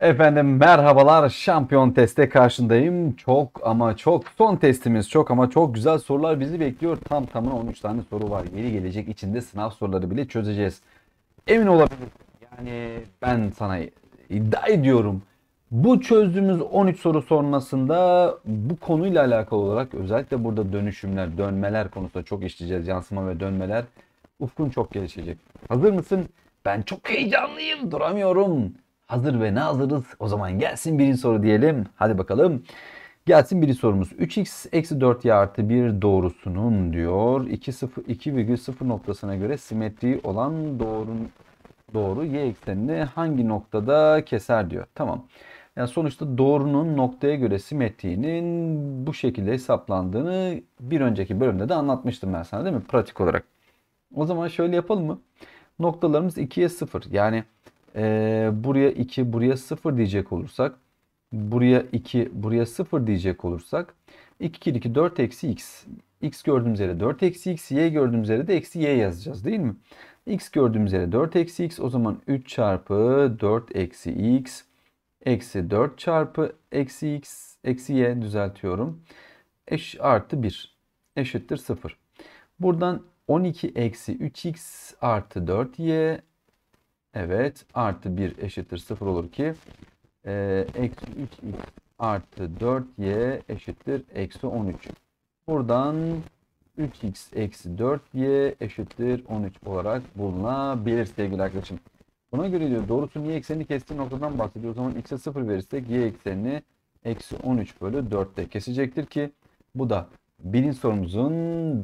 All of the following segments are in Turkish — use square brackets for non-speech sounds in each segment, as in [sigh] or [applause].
Efendim merhabalar şampiyon teste karşındayım. Çok ama çok son testimiz çok ama çok güzel sorular bizi bekliyor. Tam tamına 13 tane soru var. Yeni gelecek içinde sınav soruları bile çözeceğiz. Emin olabilirsin. Yani ben sana iddia ediyorum. Bu çözdüğümüz 13 soru sonrasında bu konuyla alakalı olarak özellikle burada dönüşümler, dönmeler konusunda çok işleyeceğiz. Yansıma ve dönmeler. Ufkun çok gelişecek. Hazır mısın? Ben çok heyecanlıyım. Duramıyorum. Hazır ve ne nazırız. O zaman gelsin birinci soru diyelim. Hadi bakalım. Gelsin birinci sorumuz. 3x eksi 4 y artı 1 doğrusunun diyor. 2,0 noktasına göre simetriği olan doğru, doğru y eksenini hangi noktada keser diyor. Tamam. Yani sonuçta doğrunun noktaya göre simetriğinin bu şekilde hesaplandığını bir önceki bölümde de anlatmıştım ben sana değil mi? Pratik olarak. O zaman şöyle yapalım mı? Noktalarımız 2'ye 0. Yani e, buraya 2, buraya 0 diyecek olursak, buraya 2, buraya 0 diyecek olursak 2 2 2 4 eksi x. x gördüğümüz yere 4 eksi x, y gördüğümüz yere de eksi y yazacağız değil mi? x gördüğümüz yere 4 eksi x o zaman 3 çarpı 4 eksi x eksi 4 çarpı eksi x eksi y düzeltiyorum. Eş artı 1 eşittir 0. Buradan 12 eksi 3x artı 4y Evet. Artı 1 eşittir 0 olur ki e, eksi 3x artı 4y eşittir eksi 13. Buradan 3x eksi 4y eşittir 13 olarak bulunabilir sevgili arkadaşım. Buna göre diyor doğrusu y eksenini kestiği noktadan bahsediyor. O zaman x'e 0 verirsek y eksenini eksi 13 bölü 4'te kesecektir ki bu da birinci sorumuzun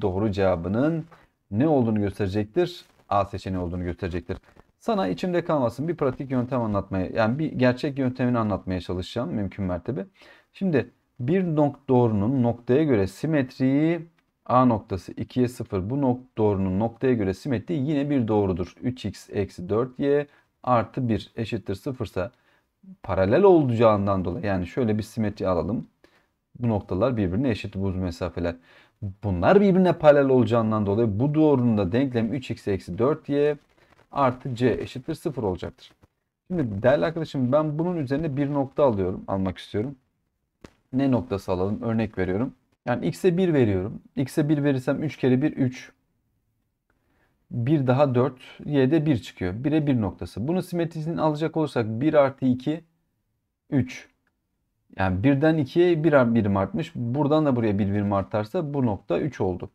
doğru cevabının ne olduğunu gösterecektir? A seçeneği olduğunu gösterecektir. Sana içimde kalmasın bir pratik yöntem anlatmaya yani bir gerçek yöntemini anlatmaya çalışacağım mümkün mertebe. Şimdi bir nok doğrunun noktaya göre simetriyi A noktası 2'ye 0 bu nok doğrunun noktaya göre simetriği yine bir doğrudur. 3x eksi 4y artı 1 eşittir 0 ise paralel olacağından dolayı yani şöyle bir simetri alalım. Bu noktalar birbirine eşit bu mesafeler. Bunlar birbirine paralel olacağından dolayı bu doğrunun da denklemi 3x eksi 4y artı c eşittir 0 olacaktır. Şimdi değerli arkadaşım ben bunun üzerine bir nokta alıyorum, almak istiyorum. Ne noktası alalım? Örnek veriyorum. Yani x'e 1 veriyorum. X'e 1 verirsem 3 kere 1 3. 1 daha 4. Y'de 1 çıkıyor. 1'e 1 noktası. Bunu simetrisini alacak olursak 1 artı 2 3. Yani 1'den 2'ye 1 birim artmış. Buradan da buraya 1 birim artarsa bu nokta 3 oldu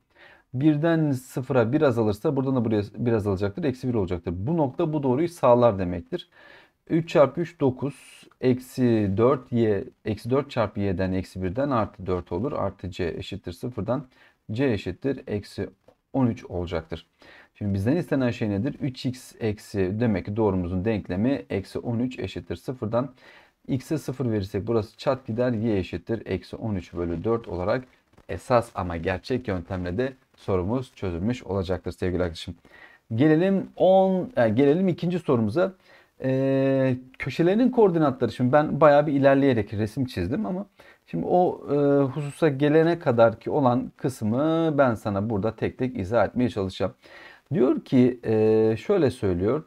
birden sıfıra bir alırsa buradan da buraya bir alacaktır, Eksi 1 olacaktır. Bu nokta bu doğruyu sağlar demektir. 3 çarpı 3 9 eksi 4 y eksi 4 çarpı y'den eksi 1'den artı 4 olur. Artı c eşittir sıfırdan, c eşittir eksi 13 olacaktır. Şimdi bizden istenen şey nedir? 3x eksi demek ki doğrumuzun denklemi eksi 13 eşittir sıfırdan. x'e 0 verirsek burası çat gider y eşittir eksi 13 bölü 4 olarak esas ama gerçek yöntemle de sorumuz çözülmüş olacaktır sevgili arkadaşım. Gelelim 10 yani e, gelelim ikinci sorumuza. Ee, köşelerin koordinatları şimdi ben bayağı bir ilerleyerek resim çizdim ama şimdi o e, hususa gelene kadar ki olan kısmı ben sana burada tek tek izah etmeye çalışacağım. Diyor ki e, şöyle söylüyor.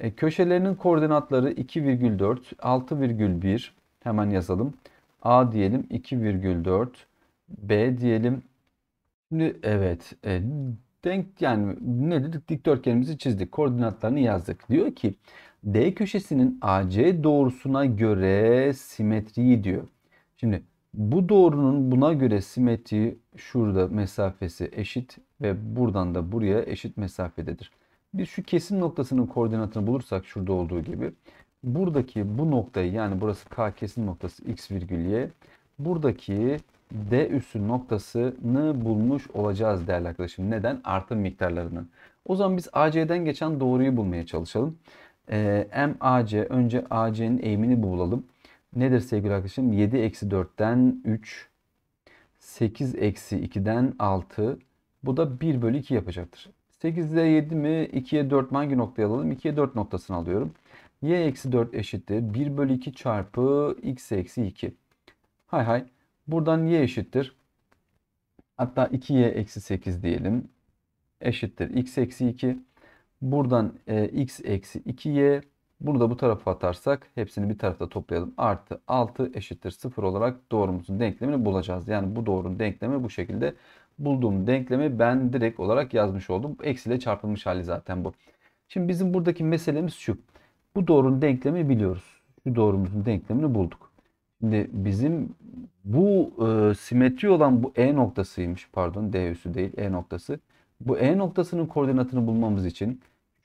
E, köşelerinin koordinatları 2,4, 6,1 hemen yazalım. A diyelim 2,4, B diyelim evet e, denk yani ne dedik dikdörtgenimizi çizdik koordinatlarını yazdık. Diyor ki D köşesinin AC doğrusuna göre simetriyi diyor. Şimdi bu doğrunun buna göre simetriği şurada mesafesi eşit ve buradan da buraya eşit mesafededir. Bir şu kesim noktasının koordinatını bulursak şurada olduğu gibi buradaki bu noktayı yani burası K kesim noktası X virgül Y buradaki D üssü noktasını bulmuş olacağız değerli arkadaşım. Neden? Artım miktarlarının. O zaman biz AC'den geçen doğruyu bulmaya çalışalım. Ee, MAC önce AC'nin eğimini bulalım. Nedir sevgili arkadaşım? 7 eksi 4'ten 3, 8 eksi 2'den 6. Bu da 1 bölü 2 yapacaktır. 8'de 7 mi? 2'ye 4 hangi noktayı alalım? 2'ye 4 noktasını alıyorum. y eksi 4 eşittir. 1 bölü 2 çarpı x eksi 2. Hay hay. Buradan y eşittir. Hatta 2y eksi 8 diyelim. Eşittir x eksi 2. Buradan e, x eksi 2y. Bunu da bu tarafa atarsak hepsini bir tarafta toplayalım. Artı 6 eşittir 0 olarak doğrumuzun denklemini bulacağız. Yani bu doğrunun denklemi bu şekilde. Bulduğum denklemi ben direkt olarak yazmış oldum. Eksiyle çarpılmış hali zaten bu. Şimdi bizim buradaki meselemiz şu. Bu doğrunun denklemi biliyoruz. Şu doğrumuzun denklemini bulduk. Şimdi bizim bu e, simetri olan bu E noktasıymış pardon D üssü değil E noktası. Bu E noktasının koordinatını bulmamız için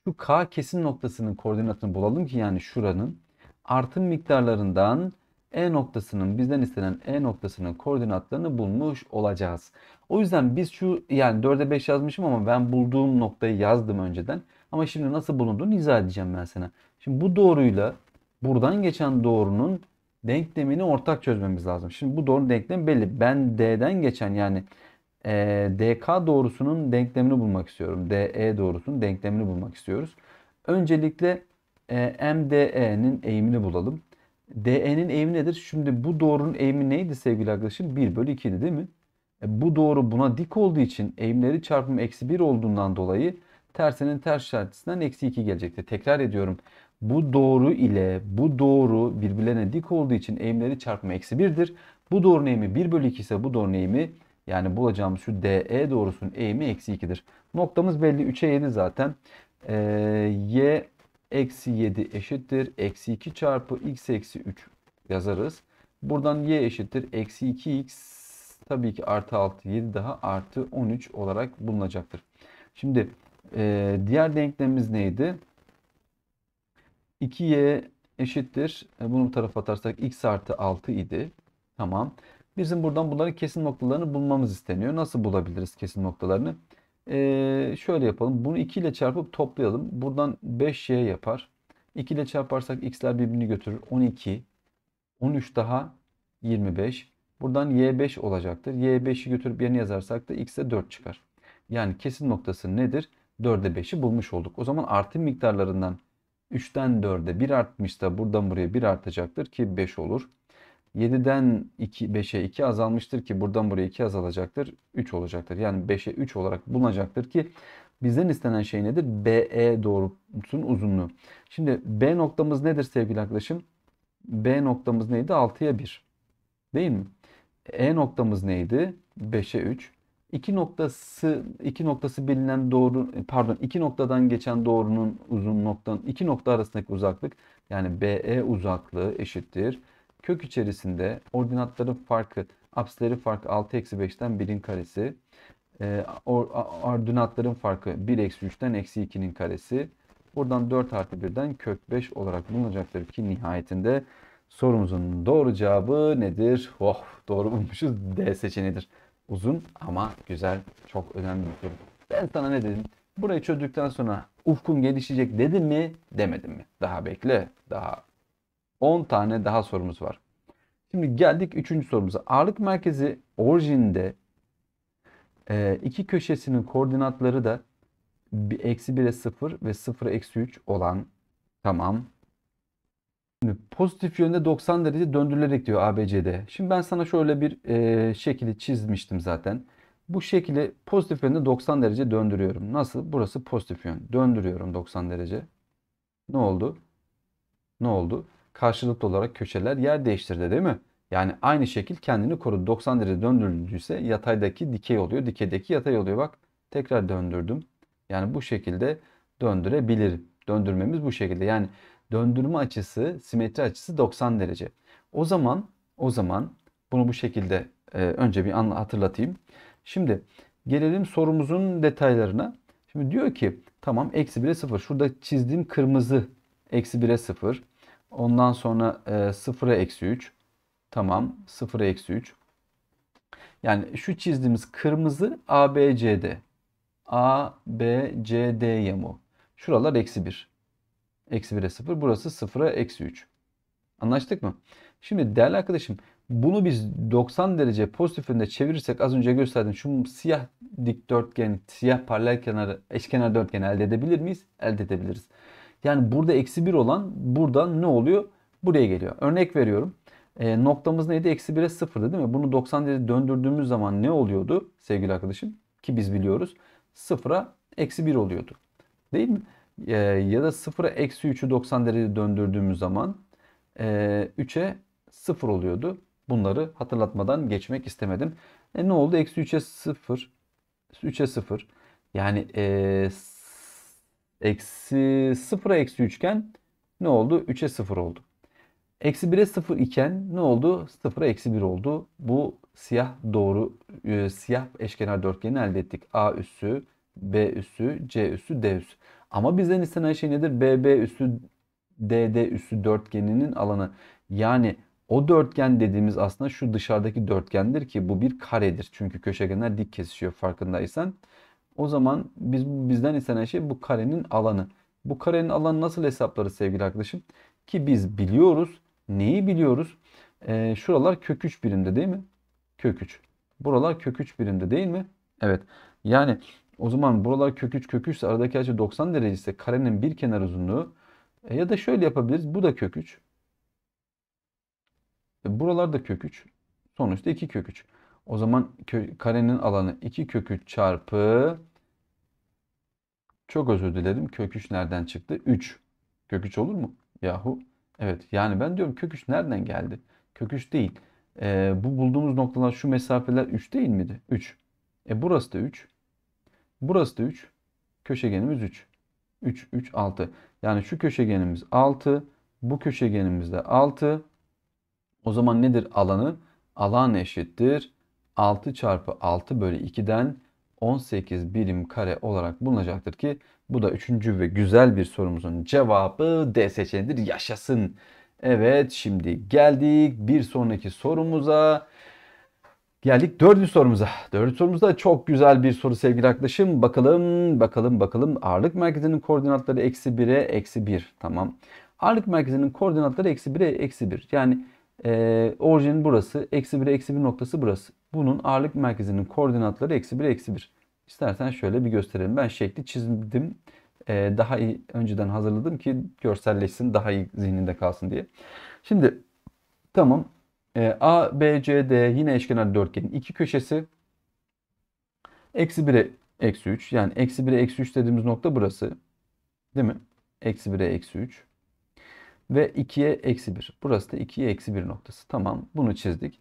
şu K kesin noktasının koordinatını bulalım ki yani şuranın artım miktarlarından E noktasının bizden istenen E noktasının koordinatlarını bulmuş olacağız. O yüzden biz şu yani 4'e 5 yazmışım ama ben bulduğum noktayı yazdım önceden. Ama şimdi nasıl bulunduğunu izah edeceğim ben sana. Şimdi bu doğruyla buradan geçen doğrunun denklemini ortak çözmemiz lazım. Şimdi bu doğru denklem belli. Ben D'den geçen yani e, DK doğrusunun denklemini bulmak istiyorum. DE doğrusunun denklemini bulmak istiyoruz. Öncelikle e, MDE'nin eğimini bulalım. DE'nin eğimi nedir? Şimdi bu doğrunun eğimi neydi sevgili arkadaşım? 1 bölü 2'di değil mi? E, bu doğru buna dik olduğu için eğimleri çarpım eksi 1 olduğundan dolayı tersinin ters işaretlisinden eksi 2 gelecekti. Tekrar ediyorum. Bu doğru ile bu doğru birbirlerine dik olduğu için eğimleri çarpma eksi 1'dir. Bu doğrunun eğimi 1 bölü 2 ise bu doğrunun eğimi yani bulacağımız şu DE doğrusunun eğimi eksi 2'dir. Noktamız belli 3'e 7 zaten. Ee, y eksi 7 eşittir. Eksi 2 çarpı x eksi 3 yazarız. Buradan y eşittir. Eksi 2x tabii ki artı 6 7 daha artı 13 olarak bulunacaktır. Şimdi e, diğer denklemimiz neydi? 2y eşittir. E, bunu bu tarafa atarsak x artı 6 idi. Tamam. Bizim buradan bunların kesin noktalarını bulmamız isteniyor. Nasıl bulabiliriz kesin noktalarını? Ee, şöyle yapalım. Bunu 2 ile çarpıp toplayalım. Buradan 5y yapar. 2 ile çarparsak x'ler birbirini götürür. 12, 13 daha 25. Buradan y5 olacaktır. y5'i götürüp yerine yazarsak da x'e 4 çıkar. Yani kesin noktası nedir? 4'e 5'i bulmuş olduk. O zaman artım miktarlarından 3'ten 4'e 1 artmışsa buradan buraya 1 artacaktır ki 5 olur. 7'den 2, 5'e 2 azalmıştır ki buradan buraya 2 azalacaktır. 3 olacaktır. Yani 5'e 3 olarak bulunacaktır ki bizden istenen şey nedir? BE doğrultusunun uzunluğu. Şimdi B noktamız nedir sevgili arkadaşım? B noktamız neydi? 6'ya 1. Değil mi? E noktamız neydi? 5'e 3 iki noktası iki noktası bilinen doğru e, pardon iki noktadan geçen doğrunun uzun noktan iki nokta arasındaki uzaklık yani BE uzaklığı eşittir. Kök içerisinde ordinatların farkı apsileri farkı 6 eksi 5'ten 1'in karesi. E, or, ordinatların farkı 1 eksi 3'ten eksi 2'nin karesi. Buradan 4 artı 1'den kök 5 olarak bulunacaktır ki nihayetinde sorumuzun doğru cevabı nedir? Oh doğru bulmuşuz D seçeneğidir. Uzun ama güzel. Çok önemli bir soru. Ben sana ne dedim? Burayı çözdükten sonra ufkun gelişecek dedim mi? Demedim mi? Daha bekle. Daha 10 tane daha sorumuz var. Şimdi geldik 3. sorumuza. Ağırlık merkezi orijinde e, iki köşesinin koordinatları da eksi 1'e 0 ve 0'a eksi 3 olan tamam Şimdi pozitif yönde 90 derece döndürülerek diyor ABCD. Şimdi ben sana şöyle bir e, şekli çizmiştim zaten. Bu şekli pozitif yönde 90 derece döndürüyorum. Nasıl? Burası pozitif yön. Döndürüyorum 90 derece. Ne oldu? Ne oldu? Karşılıklı olarak köşeler yer değiştirdi değil mi? Yani aynı şekil kendini korudu. 90 derece döndürüldüyse yataydaki dikey oluyor. Dikeydeki yatay oluyor. Bak tekrar döndürdüm. Yani bu şekilde döndürebilirim. Döndürmemiz bu şekilde. Yani döndürme açısı, simetri açısı 90 derece. O zaman o zaman bunu bu şekilde e, önce bir anla hatırlatayım. Şimdi gelelim sorumuzun detaylarına. Şimdi diyor ki tamam eksi 1'e 0. Şurada çizdiğim kırmızı eksi 1'e 0. Ondan sonra e, 0'a eksi 3. Tamam 0'a eksi 3. Yani şu çizdiğimiz kırmızı ABCD. ABCD yamu. Şuralar eksi 1. Eksi 1'e 0. Burası 0'a eksi 3. Anlaştık mı? Şimdi değerli arkadaşım bunu biz 90 derece pozitif yönde çevirirsek az önce gösterdim. Şu siyah dikdörtgen, siyah paralel kenarı, eşkenar dörtgen elde edebilir miyiz? Elde edebiliriz. Yani burada eksi 1 olan burada ne oluyor? Buraya geliyor. Örnek veriyorum. E, noktamız neydi? Eksi 1'e 0'dı değil mi? Bunu 90 derece döndürdüğümüz zaman ne oluyordu sevgili arkadaşım? Ki biz biliyoruz. 0'a eksi 1 oluyordu. Değil mi? e, ya da 0'a eksi 3'ü 90 derece döndürdüğümüz zaman e, 3'e 0 oluyordu. Bunları hatırlatmadan geçmek istemedim. E, ne oldu? Eksi 3'e 0. 3'e 0. Yani e, eksi 0'a eksi 3 iken ne oldu? 3'e 0 oldu. Eksi 1'e 0 iken ne oldu? 0'a eksi 1 oldu. Bu siyah doğru e, siyah eşkenar dörtgeni elde ettik. A üssü, B üssü, C üssü, D üssü. Ama bizden istenen şey nedir? BB üssü DD üssü dörtgeninin alanı. Yani o dörtgen dediğimiz aslında şu dışarıdaki dörtgendir ki bu bir karedir. Çünkü köşegenler dik kesişiyor farkındaysan. O zaman biz bizden istenen şey bu karenin alanı. Bu karenin alanı nasıl hesapları sevgili arkadaşım? Ki biz biliyoruz. Neyi biliyoruz? Ee, şuralar kök 3 birimde değil mi? Kök 3. Buralar kök 3 birimde değil mi? Evet. Yani o zaman buralar kök 3 kök 3 ise aradaki açı 90 derece ise karenin bir kenar uzunluğu e, ya da şöyle yapabiliriz. Bu da kök 3. E, buralar da kök 3. Sonuçta 2 kök 3. O zaman kö karenin alanı 2 kök 3 çarpı çok özür dilerim. Kök 3 nereden çıktı? 3. Kök 3 olur mu? Yahu. Evet. Yani ben diyorum kök 3 nereden geldi? Kök 3 değil. E, bu bulduğumuz noktalar şu mesafeler 3 değil miydi? 3. E burası da 3. Burası da 3. Köşegenimiz 3. 3, 3, 6. Yani şu köşegenimiz 6. Bu köşegenimiz de 6. O zaman nedir alanı? Alan eşittir. 6 çarpı 6 bölü 2'den 18 birim kare olarak bulunacaktır ki bu da üçüncü ve güzel bir sorumuzun cevabı D seçeneğidir. Yaşasın. Evet şimdi geldik bir sonraki sorumuza. Geldik dördüncü sorumuza. Dördüncü sorumuzda çok güzel bir soru sevgili arkadaşım. Bakalım, bakalım, bakalım. Ağırlık merkezinin koordinatları eksi 1'e eksi 1. Tamam. Ağırlık merkezinin koordinatları eksi 1'e eksi 1. Yani e, orijinin burası. Eksi 1'e eksi 1 noktası burası. Bunun ağırlık merkezinin koordinatları eksi 1'e eksi 1. İstersen şöyle bir gösterelim. Ben şekli çizdim. E, daha iyi önceden hazırladım ki görselleşsin. Daha iyi zihninde kalsın diye. Şimdi tamam. E, A, B, C, D yine eşkenar dörtgenin iki köşesi. Eksi 1'e eksi 3. Yani eksi 1'e eksi 3 dediğimiz nokta burası. Değil mi? Eksi 1'e eksi 3. Ve 2'ye eksi 1. Burası da 2'ye eksi 1 noktası. Tamam bunu çizdik.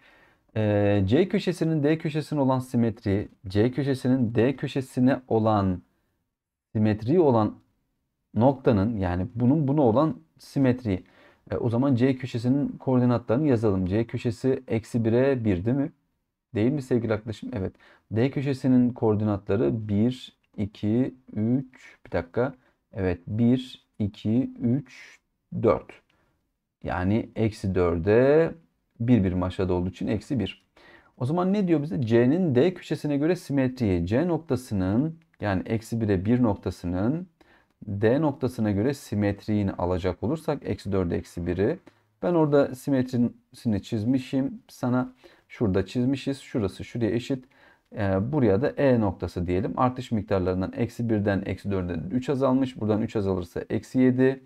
E, C köşesinin D köşesine olan simetri, C köşesinin D köşesine olan simetri olan noktanın yani bunun buna olan simetriği e, o zaman C köşesinin koordinatlarını yazalım. C köşesi eksi 1'e 1 değil mi? Değil mi sevgili arkadaşım? Evet. D köşesinin koordinatları 1, 2, 3, bir dakika. Evet 1, 2, 3, 4. Yani eksi 4'e 1 birim aşağıda olduğu için eksi 1. O zaman ne diyor bize? C'nin D köşesine göre simetriği. C noktasının yani eksi 1'e 1 noktasının D noktasına göre simetriğini alacak olursak eksi 4 eksi 1'i ben orada simetrisini çizmişim. Sana şurada çizmişiz. Şurası şuraya eşit. E, buraya da E noktası diyelim. Artış miktarlarından eksi 1'den eksi 4'e 3 azalmış. Buradan 3 azalırsa eksi 7.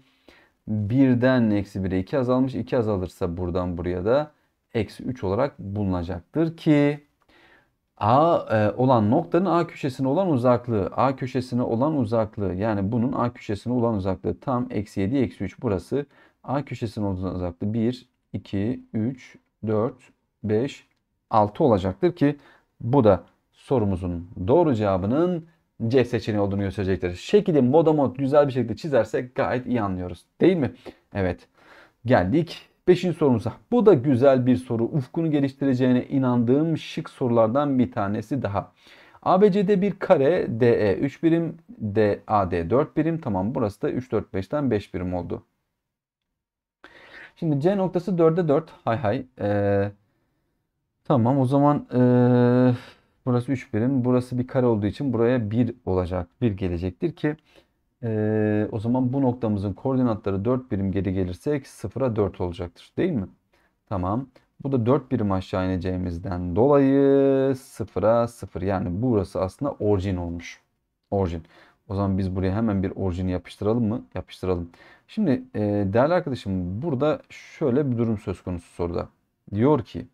1'den eksi 1'e 2 azalmış. 2 azalırsa buradan buraya da eksi 3 olarak bulunacaktır ki A e, olan noktanın A köşesine olan uzaklığı. A köşesine olan uzaklığı. Yani bunun A köşesine olan uzaklığı tam eksi 7 eksi 3 burası. A köşesine olan uzaklığı 1, 2, 3, 4, 5, 6 olacaktır ki bu da sorumuzun doğru cevabının C seçeneği olduğunu gösterecektir. Şekili moda mod güzel bir şekilde çizersek gayet iyi anlıyoruz. Değil mi? Evet. Geldik Beşinci sorumuza. Bu da güzel bir soru. Ufkunu geliştireceğine inandığım şık sorulardan bir tanesi daha. ABC'de bir kare DE 3 birim, DAD 4 birim. Tamam burası da 3, 4, 5'ten 5 birim oldu. Şimdi C noktası 4'e 4. Hay hay. Ee, tamam o zaman ee, burası 3 birim. Burası bir kare olduğu için buraya 1 olacak. 1 gelecektir ki ee, o zaman bu noktamızın koordinatları 4 birim geri gelirse eksi 0'a 4 olacaktır. Değil mi? Tamam. Bu da 4 birim aşağı ineceğimizden dolayı 0'a 0. Yani burası aslında orijin olmuş. Orijin. O zaman biz buraya hemen bir orijini yapıştıralım mı? Yapıştıralım. Şimdi e, değerli arkadaşım burada şöyle bir durum söz konusu soruda. Diyor ki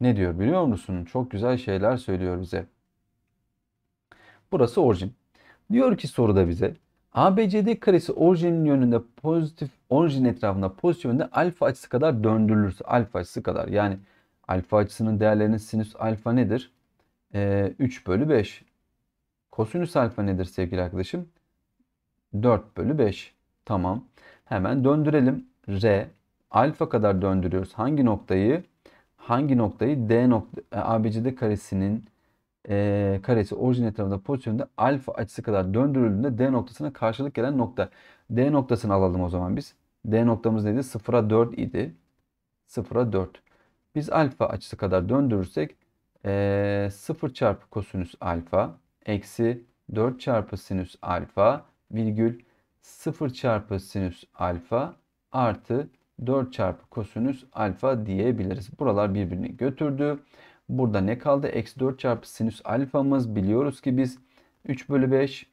ne diyor biliyor musun? Çok güzel şeyler söylüyor bize. Burası orijin. Diyor ki soruda bize ABCD karesi orijinin yönünde pozitif orijin etrafında pozitif yönde alfa açısı kadar döndürülürse alfa açısı kadar yani alfa açısının değerlerinin sinüs alfa nedir? Ee, 3 bölü 5. Kosinüs alfa nedir sevgili arkadaşım? 4 bölü 5. Tamam. Hemen döndürelim. R alfa kadar döndürüyoruz. Hangi noktayı? Hangi noktayı? D nokta ABCD karesinin e, karesi orijin etrafında pozisyonda alfa açısı kadar döndürüldüğünde D noktasına karşılık gelen nokta. D noktasını alalım o zaman biz. D noktamız neydi? 0'a 4 idi. 0'a 4. Biz alfa açısı kadar döndürürsek e, 0 çarpı kosinüs alfa eksi 4 çarpı sinüs alfa virgül 0 çarpı sinüs alfa artı 4 çarpı kosinüs alfa diyebiliriz. Buralar birbirini götürdü. Burada ne kaldı? Eksi 4 çarpı sinüs alfamız biliyoruz ki biz 3 bölü 5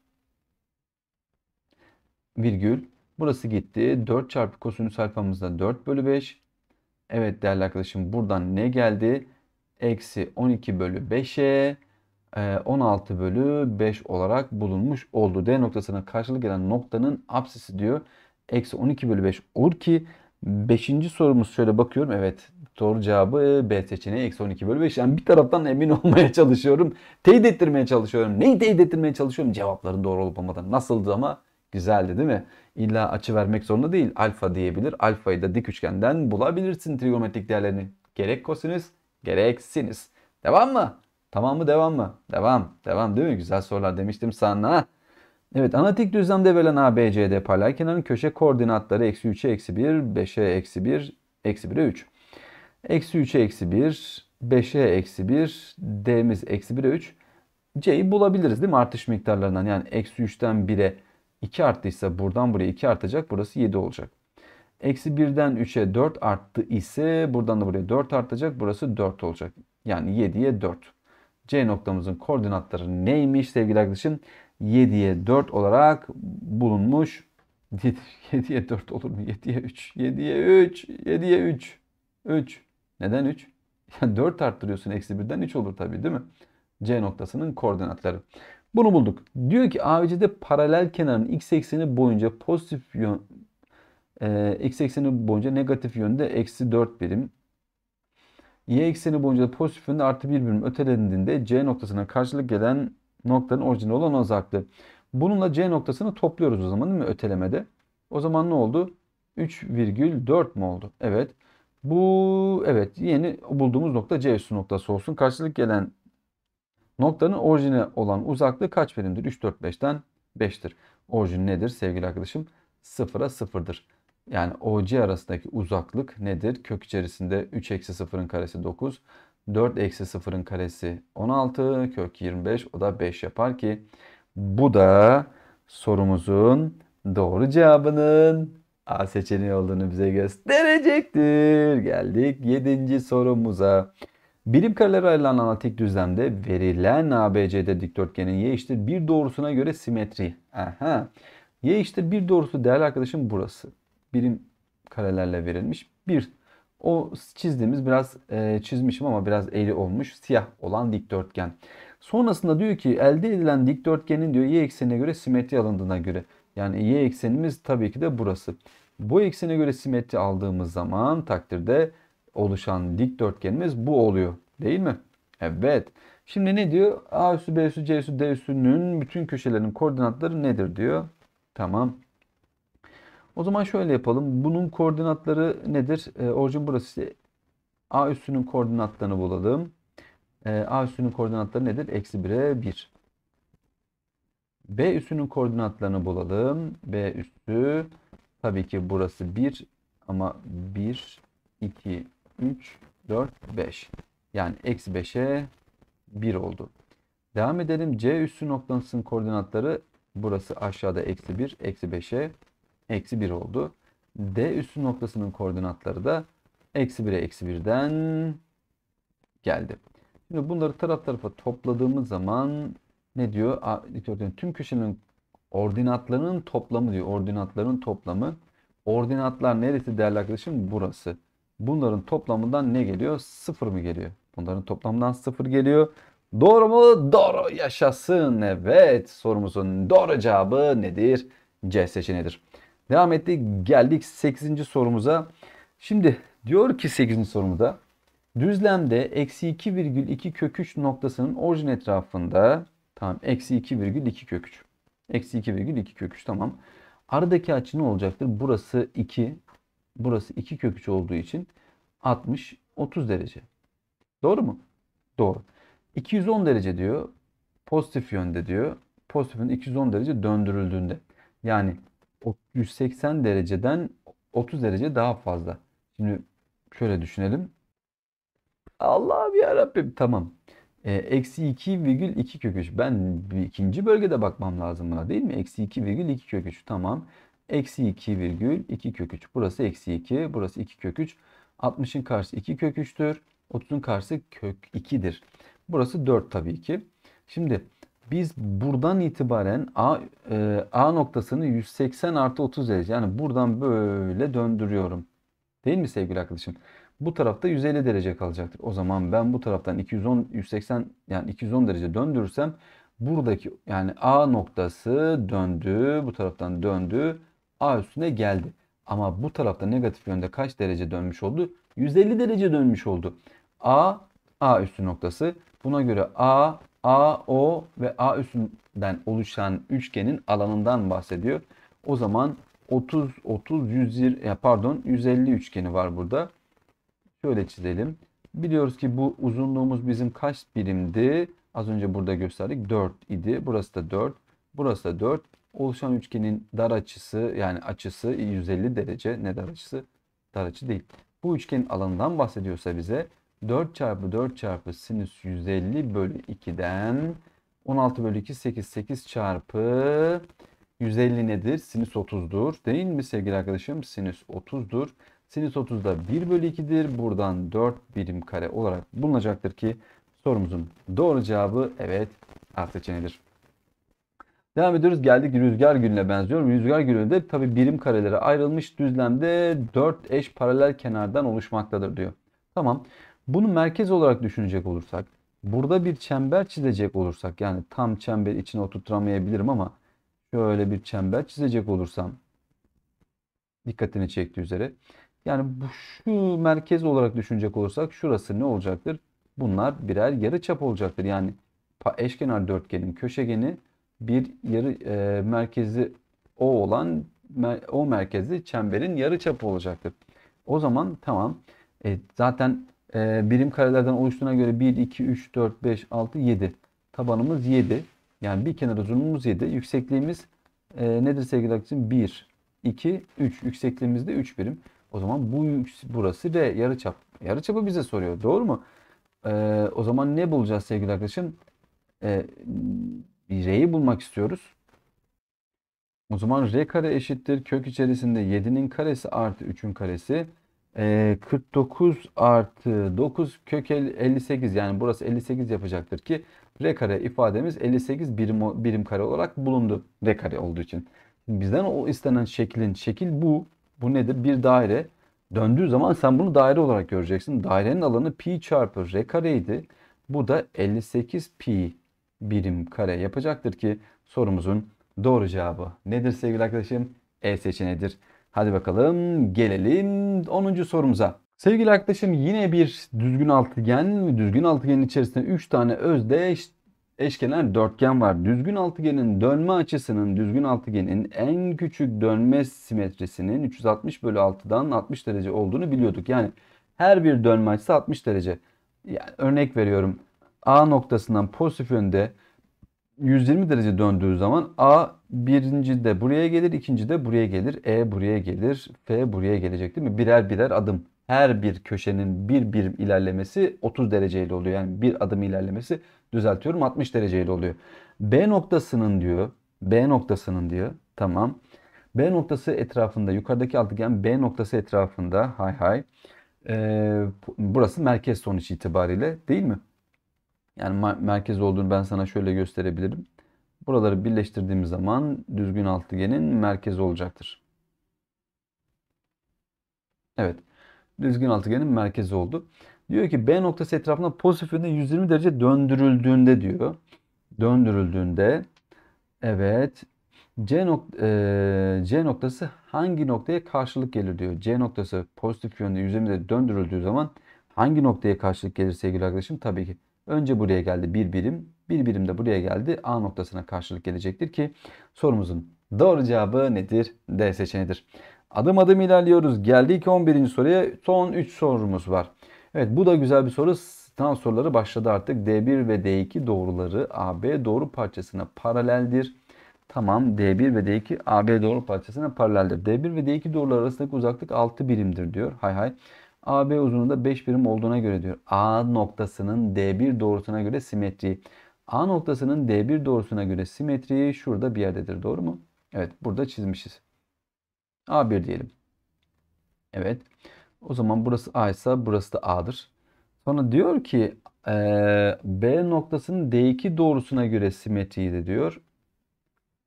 virgül. Burası gitti. 4 çarpı kosinüs alfamızda 4 bölü 5. Evet değerli arkadaşım buradan ne geldi? Eksi 12 bölü 5'e 16 e, bölü 5 olarak bulunmuş oldu. D noktasına karşılık gelen noktanın apsisi diyor. Eksi 12 bölü 5 olur ki 5. sorumuz şöyle bakıyorum. Evet Doğru cevabı e, B seçeneği eksi 12 bölü 5. Yani bir taraftan emin [laughs] olmaya çalışıyorum. Teyit ettirmeye çalışıyorum. Neyi teyit ettirmeye çalışıyorum? Cevapların doğru olup olmadan. Nasıldı ama güzeldi değil mi? İlla açı vermek zorunda değil. Alfa diyebilir. Alfayı da dik üçgenden bulabilirsin trigonometrik değerlerini. Gerek kosinüs gerek sinüs. Devam mı? Tamam mı devam mı? Devam. Devam değil mi? Güzel sorular demiştim sana. Evet analitik düzlemde verilen ABCD paralel kenarın köşe koordinatları eksi 3'e eksi 1, 5'e eksi 1, eksi 1'e 3. Eksi 3'e eksi 1, 5'e eksi 1, D'miz eksi 1'e 3. C'yi bulabiliriz değil mi artış miktarlarından? Yani eksi 3'ten 1'e 2 arttıysa buradan buraya 2 artacak. Burası 7 olacak. Eksi 1'den 3'e 4 arttı ise buradan da buraya 4 artacak. Burası 4 olacak. Yani 7'ye 4. C noktamızın koordinatları neymiş sevgili arkadaşım? 7'ye 4 olarak bulunmuş. 7'ye [laughs] 4 olur mu? 7'ye 3. 7'ye 3. 7'ye 3. 3. Neden 3? [laughs] Yani 4 arttırıyorsun eksi 1'den 3 olur tabii değil mi? C noktasının koordinatları. Bunu bulduk. Diyor ki ABC'de paralel kenarın x ekseni boyunca pozitif yön e, x ekseni boyunca negatif yönde eksi 4 birim. Y ekseni boyunca pozitif yönde artı 1 birim ötelendiğinde C noktasına karşılık gelen noktanın orijinali olan uzaklığı. Bununla C noktasını topluyoruz o zaman değil mi ötelemede? O zaman ne oldu? 3,4 mu oldu? Evet. Bu evet yeni bulduğumuz nokta C üssü noktası olsun. Karşılık gelen noktanın orijine olan uzaklığı kaç birimdir? 3, 4, 5'ten 5'tir. Orijin nedir sevgili arkadaşım? 0'a 0'dır. Yani OC arasındaki uzaklık nedir? Kök içerisinde 3 eksi 0'ın karesi 9. 4 eksi 0'ın karesi 16. Kök 25 o da 5 yapar ki bu da sorumuzun doğru cevabının A seçeneği olduğunu bize gösterecektir. Geldik 7. sorumuza. Birim karelere ayrılan analitik düzlemde verilen ABCD dikdörtgenin y eşittir bir doğrusuna göre simetri. Aha. Y eşittir bir doğrusu değerli arkadaşım burası. Birim karelerle verilmiş bir. O çizdiğimiz biraz e, çizmişim ama biraz eğri olmuş siyah olan dikdörtgen. Sonrasında diyor ki elde edilen dikdörtgenin diyor y eksenine göre simetri alındığına göre yani y eksenimiz tabii ki de burası. Bu eksene göre simetri aldığımız zaman takdirde oluşan dikdörtgenimiz bu oluyor. Değil mi? Evet. Şimdi ne diyor? A üssü, B üssü, C üssü, D üssünün bütün köşelerinin koordinatları nedir diyor. Tamam. O zaman şöyle yapalım. Bunun koordinatları nedir? E, Orcun burası. A üssünün koordinatlarını bulalım. E, A üssünün koordinatları nedir? Eksi 1'e 1. B üssünün koordinatlarını bulalım. B üssü tabii ki burası 1 ama 1, 2, 3, 4, 5. Yani eksi 5'e 1 oldu. Devam edelim. C üssü noktasının koordinatları burası aşağıda eksi 1, eksi 5'e eksi 1 oldu. D üssü noktasının koordinatları da eksi 1'e eksi 1'den geldi. Şimdi bunları taraf tarafa topladığımız zaman ne diyor? A, dikdörtgenin tüm köşenin ordinatlarının toplamı diyor. Ordinatların toplamı. Ordinatlar neresi değerli arkadaşım? Burası. Bunların toplamından ne geliyor? Sıfır mı geliyor? Bunların toplamından sıfır geliyor. Doğru mu? Doğru yaşasın. Evet sorumuzun doğru cevabı nedir? C seçeneğidir. Devam ettik. Geldik 8. sorumuza. Şimdi diyor ki 8. sorumuzda düzlemde eksi 2,2 kök 3 noktasının orijin etrafında Tamam. Eksi 2,2 kök 3. Eksi 2,2 kök 3 tamam. Aradaki açı ne olacaktır? Burası 2. Burası 2 kök 3 olduğu için 60, 30 derece. Doğru mu? Doğru. 210 derece diyor. Pozitif yönde diyor. Pozitif yönde 210 derece döndürüldüğünde. Yani 180 dereceden 30 derece daha fazla. Şimdi şöyle düşünelim. Allah'ım ya Rabbim tamam. E, eksi 2,2 kök 3. Ben ikinci bölgede bakmam lazım buna değil mi? Eksi 2,2 kök 3. Tamam. Eksi 2,2 kök 3. Burası eksi 2. Burası 2 kök 3. 60'ın karşısı 2 kök 3'tür. 30'un karşısı kök 2'dir. Burası 4 tabii ki. Şimdi biz buradan itibaren A, e, A noktasını 180 artı 30 derece. Yani buradan böyle döndürüyorum. Değil mi sevgili arkadaşım? Bu tarafta 150 derece kalacaktır. O zaman ben bu taraftan 210 180 yani 210 derece döndürürsem buradaki yani A noktası döndü, bu taraftan döndü, A üstüne geldi. Ama bu tarafta negatif yönde kaç derece dönmüş oldu? 150 derece dönmüş oldu. A A üstü noktası. Buna göre A, A, O ve A üstünden oluşan üçgenin alanından bahsediyor. O zaman 30 30 120 pardon 150 üçgeni var burada. Şöyle çizelim. Biliyoruz ki bu uzunluğumuz bizim kaç birimdi? Az önce burada gösterdik. 4 idi. Burası da 4. Burası da 4. Oluşan üçgenin dar açısı yani açısı 150 derece. Ne dar açısı? Dar açı değil. Bu üçgenin alanından bahsediyorsa bize 4 çarpı 4 çarpı sinüs 150 bölü 2'den 16 bölü 2 8 8 çarpı 150 nedir? Sinüs 30'dur. Değil mi sevgili arkadaşım? Sinüs 30'dur. Sinüs 30 da 1 bölü 2'dir. Buradan 4 birim kare olarak bulunacaktır ki sorumuzun doğru cevabı evet A seçenidir. Devam ediyoruz. Geldik rüzgar gününe benziyor. Rüzgar gününde tabi birim karelere ayrılmış düzlemde 4 eş paralel kenardan oluşmaktadır diyor. Tamam. Bunu merkez olarak düşünecek olursak burada bir çember çizecek olursak yani tam çember içine oturtamayabilirim ama şöyle bir çember çizecek olursam dikkatini çektiği üzere yani bu şu merkez olarak düşünecek olursak şurası ne olacaktır? Bunlar birer yarı çap olacaktır. Yani eşkenar dörtgenin köşegeni bir yarı e, merkezi O olan o merkezli çemberin yarı çapı olacaktır. O zaman tamam. E, zaten e, birim karelerden oluştuğuna göre 1, 2, 3, 4, 5, 6, 7. Tabanımız 7. Yani bir kenar uzunluğumuz 7. Yüksekliğimiz e, nedir sevgili arkadaşım? 1, 2, 3. Yüksekliğimiz de 3 birim. O zaman bu burası R yarıçap. Yarıçapı bize soruyor. Doğru mu? Ee, o zaman ne bulacağız sevgili arkadaşım? Ee, R'yi bulmak istiyoruz. O zaman R kare eşittir. Kök içerisinde 7'nin karesi artı 3'ün karesi. Ee, 49 artı 9 kök 58 yani burası 58 yapacaktır ki R kare ifademiz 58 birim, birim kare olarak bulundu. R kare olduğu için. Bizden o istenen şeklin şekil bu. Bu nedir? Bir daire döndüğü zaman sen bunu daire olarak göreceksin. Dairenin alanı pi çarpı r kareydi. Bu da 58 pi birim kare yapacaktır ki sorumuzun doğru cevabı nedir sevgili arkadaşım? E seçeneğidir. Hadi bakalım gelelim 10. sorumuza. Sevgili arkadaşım yine bir düzgün altıgen, düzgün altıgenin içerisinde 3 tane özdeş eşkenar dörtgen var. Düzgün altıgenin dönme açısının, düzgün altıgenin en küçük dönme simetrisinin 360 bölü 6'dan 60 derece olduğunu biliyorduk. Yani her bir dönme açısı 60 derece. Yani örnek veriyorum A noktasından pozitif yönde 120 derece döndüğü zaman A birinci de buraya gelir, ikinci de buraya gelir, E buraya gelir, F buraya gelecek değil mi? Birer birer adım her bir köşenin bir birim ilerlemesi 30 dereceyle oluyor. Yani bir adım ilerlemesi düzeltiyorum 60 dereceyle oluyor. B noktasının diyor. B noktasının diyor. Tamam. B noktası etrafında yukarıdaki altıgen B noktası etrafında hay hay. Ee, burası merkez sonuç itibariyle değil mi? Yani merkez olduğunu ben sana şöyle gösterebilirim. Buraları birleştirdiğim zaman düzgün altıgenin merkezi olacaktır. Evet düzgün altıgenin merkezi oldu. Diyor ki B noktası etrafında pozitif yönde 120 derece döndürüldüğünde diyor. Döndürüldüğünde evet C, nok e, C noktası hangi noktaya karşılık gelir diyor. C noktası pozitif yönde 120 derece döndürüldüğü zaman hangi noktaya karşılık gelir sevgili arkadaşım? Tabii ki önce buraya geldi bir birim. Bir birim de buraya geldi. A noktasına karşılık gelecektir ki sorumuzun doğru cevabı nedir? D seçenidir. Adım adım ilerliyoruz. Geldik 11. soruya. Son 3 sorumuz var. Evet bu da güzel bir soru. Tan soruları başladı artık. D1 ve D2 doğruları AB doğru parçasına paraleldir. Tamam D1 ve D2 AB doğru parçasına paraleldir. D1 ve D2 doğrular arasındaki uzaklık 6 birimdir diyor. Hay hay. AB uzunluğunda 5 birim olduğuna göre diyor. A noktasının D1 doğrusuna göre simetriği. A noktasının D1 doğrusuna göre simetriği şurada bir yerdedir. Doğru mu? Evet burada çizmişiz. A1 diyelim. Evet. O zaman burası A ise burası da A'dır. Sonra diyor ki e, B noktasının D2 doğrusuna göre simetriği de diyor.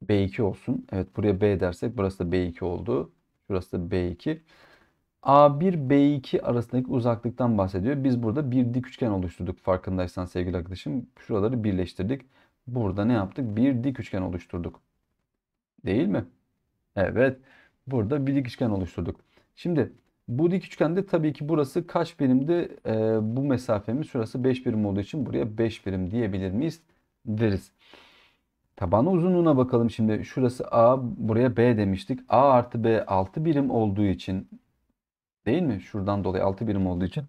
B2 olsun. Evet buraya B dersek burası da B2 oldu. Şurası da B2. A1 B2 arasındaki uzaklıktan bahsediyor. Biz burada bir dik üçgen oluşturduk farkındaysan sevgili arkadaşım. Şuraları birleştirdik. Burada ne yaptık? Bir dik üçgen oluşturduk. Değil mi? Evet burada bir dik üçgen oluşturduk. Şimdi bu dik üçgende tabii ki burası kaç birimdi? E, bu mesafemiz şurası 5 birim olduğu için buraya 5 birim diyebilir miyiz? Deriz. Taban uzunluğuna bakalım şimdi. Şurası A, buraya B demiştik. A artı B 6 birim olduğu için değil mi? Şuradan dolayı 6 birim olduğu için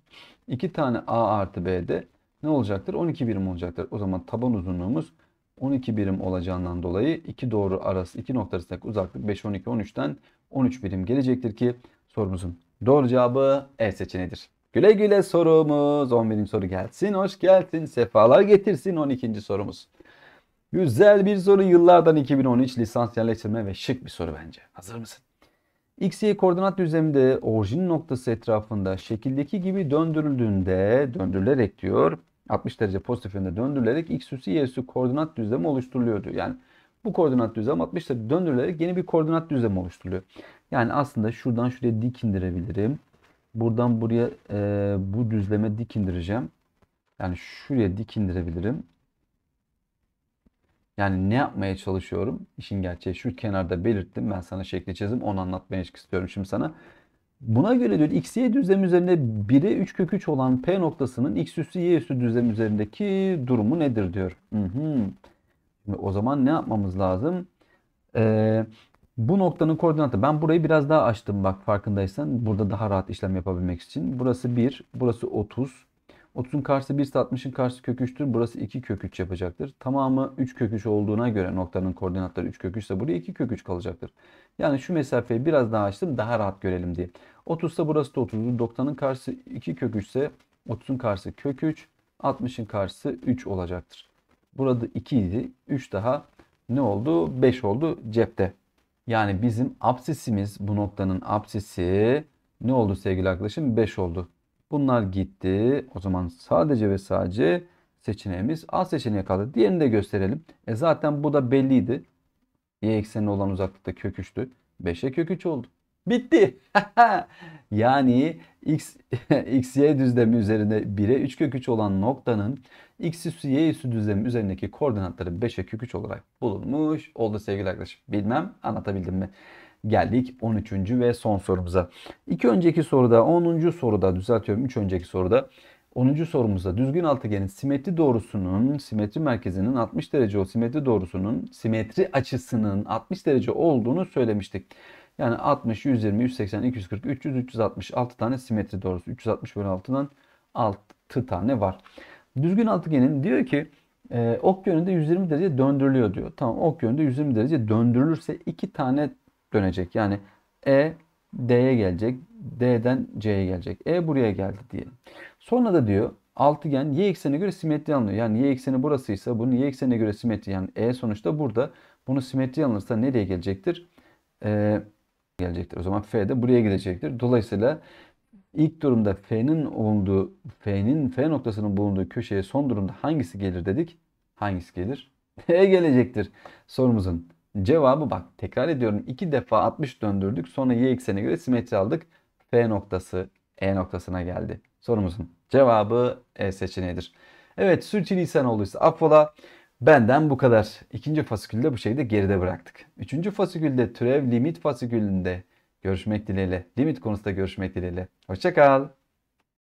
2 tane A artı B'de ne olacaktır? 12 birim olacaktır. O zaman taban uzunluğumuz 12 birim olacağından dolayı 2 doğru arası 2 nokta arasındaki uzaklık 5, 12, 13'ten 13 birim gelecektir ki sorumuzun doğru cevabı E seçeneğidir. Güle güle sorumuz 11. soru gelsin. Hoş geldin. Sefalar getirsin 12. sorumuz. Güzel bir soru yıllardan 2013 lisans yerleştirme ve şık bir soru bence. Hazır mısın? X y koordinat düzleminde orijin noktası etrafında şekildeki gibi döndürüldüğünde döndürülerek diyor 60 derece pozitif yönde döndürülerek x üssü y üssü koordinat düzlemi oluşturuluyor diyor. Yani bu koordinat düzlem 60 derece döndürülerek yeni bir koordinat düzlemi oluşturuluyor. Yani aslında şuradan şuraya dik indirebilirim. Buradan buraya e, bu düzleme dik indireceğim. Yani şuraya dik indirebilirim. Yani ne yapmaya çalışıyorum? İşin gerçeği şu kenarda belirttim. Ben sana şekli çizdim. Onu anlatmaya istiyorum şimdi sana. Buna göre diyor x y düzlem üzerinde 1'e 3 kök 3 olan p noktasının x üssü y üssü düzlem üzerindeki durumu nedir diyor. Hı hı. O zaman ne yapmamız lazım? Ee, bu noktanın koordinatı. Ben burayı biraz daha açtım bak farkındaysan. Burada daha rahat işlem yapabilmek için. Burası 1, burası 30. 30'un karşısı 1 ise 60'ın karşısı kök 3'tür. Burası 2 kök 3 yapacaktır. Tamamı 3 kök 3 olduğuna göre noktanın koordinatları 3 kök 3 ise buraya 2 kök 3 kalacaktır. Yani şu mesafeyi biraz daha açtım daha rahat görelim diye. 30 ise burası da 30'du. 90'ın karşısı 2 kök 3 ise 30'un karşısı kök 3. 60'ın karşısı 3 olacaktır. Burada 2 idi. 3 daha ne oldu? 5 oldu cepte. Yani bizim absisimiz bu noktanın absisi ne oldu sevgili arkadaşım? 5 oldu. Bunlar gitti. O zaman sadece ve sadece seçeneğimiz A seçeneği kaldı. Diğerini de gösterelim. E zaten bu da belliydi. Y ekseni olan uzaklıkta kök 3'tü. 5'e kök 3 oldu. Bitti. [laughs] yani x, [laughs] x, y düzlemi üzerinde 1'e 3 kök 3 olan noktanın x üssü y üssü düzlemin üzerindeki koordinatları 5'e kök 3 olarak bulunmuş. Oldu sevgili arkadaşım. Bilmem anlatabildim mi? Geldik 13. ve son sorumuza. İki önceki soruda 10. soruda düzeltiyorum 3 önceki soruda 10. sorumuzda düzgün altıgenin simetri doğrusunun simetri merkezinin 60 derece o simetri doğrusunun simetri açısının 60 derece olduğunu söylemiştik. Yani 60, 120, 180, 240, 300, 360 6 tane simetri doğrusu. 360 bölü 6'dan 6 tane var. Düzgün altıgenin diyor ki e, ok yönünde 120 derece döndürülüyor diyor. Tamam ok yönünde 120 derece döndürülürse iki tane dönecek. Yani E D'ye gelecek. D'den C'ye gelecek. E buraya geldi diyelim. Sonra da diyor altıgen y eksenine göre simetri alınıyor. Yani y ekseni burasıysa bunun y eksenine göre simetri yani E sonuçta burada bunu simetri alınırsa nereye gelecektir? E, gelecektir. O zaman F de buraya gidecektir. Dolayısıyla İlk durumda F'nin olduğu, F'nin F noktasının bulunduğu köşeye son durumda hangisi gelir dedik? Hangisi gelir? [laughs] E gelecektir sorumuzun cevabı bak tekrar ediyorum. iki defa 60 döndürdük. Sonra y eksene göre simetri aldık. F noktası E noktasına geldi. Sorumuzun cevabı E seçeneğidir. Evet sürçülisan olduysa affola. Benden bu kadar. İkinci fasikülde bu şeyi de geride bıraktık. Üçüncü fasikülde türev limit fasikülünde Görüşmek dileğiyle. Limit konusunda görüşmek dileğiyle. Hoşçakal.